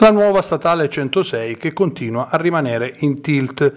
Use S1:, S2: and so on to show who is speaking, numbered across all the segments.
S1: la nuova statale 106 che continua a rimanere in tilt.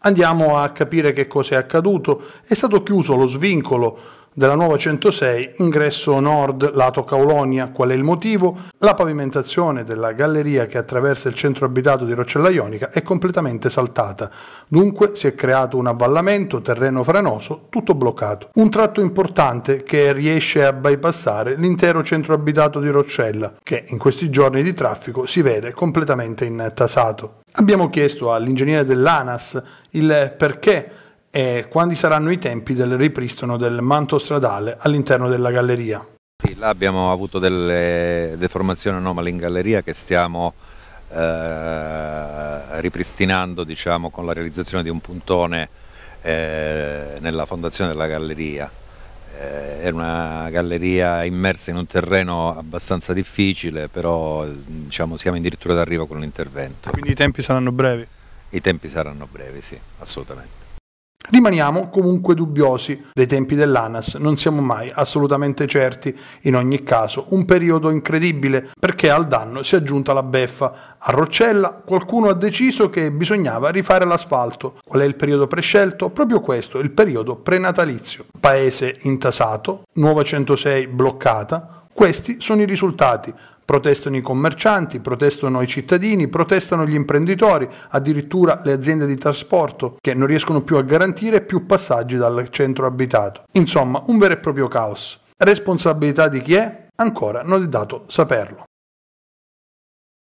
S1: Andiamo a capire che cosa è accaduto. È stato chiuso lo svincolo della nuova 106 ingresso nord lato Caulonia, qual è il motivo? La pavimentazione della galleria che attraversa il centro abitato di Roccella Ionica è completamente saltata, dunque si è creato un avvallamento, terreno franoso, tutto bloccato. Un tratto importante che riesce a bypassare l'intero centro abitato di Roccella, che in questi giorni di traffico si vede completamente intasato. Abbiamo chiesto all'ingegnere dell'ANAS il perché e quando saranno i tempi del ripristino del manto stradale all'interno della galleria.
S2: Sì, là abbiamo avuto delle deformazioni anomale in galleria che stiamo eh, ripristinando diciamo, con la realizzazione di un puntone eh, nella fondazione della galleria. Eh, era una galleria immersa in un terreno abbastanza difficile, però diciamo, siamo addirittura d'arrivo con l'intervento. Quindi i tempi saranno brevi? I tempi saranno brevi, sì, assolutamente.
S1: Rimaniamo comunque dubbiosi dei tempi dell'ANAS, non siamo mai assolutamente certi, in ogni caso un periodo incredibile perché al danno si è aggiunta la beffa. A Roccella qualcuno ha deciso che bisognava rifare l'asfalto. Qual è il periodo prescelto? Proprio questo, il periodo prenatalizio. Paese intasato, nuova 106 bloccata, questi sono i risultati. Protestano i commercianti, protestano i cittadini, protestano gli imprenditori, addirittura le aziende di trasporto che non riescono più a garantire più passaggi dal centro abitato. Insomma, un vero e proprio caos. Responsabilità di chi è? Ancora non è dato saperlo.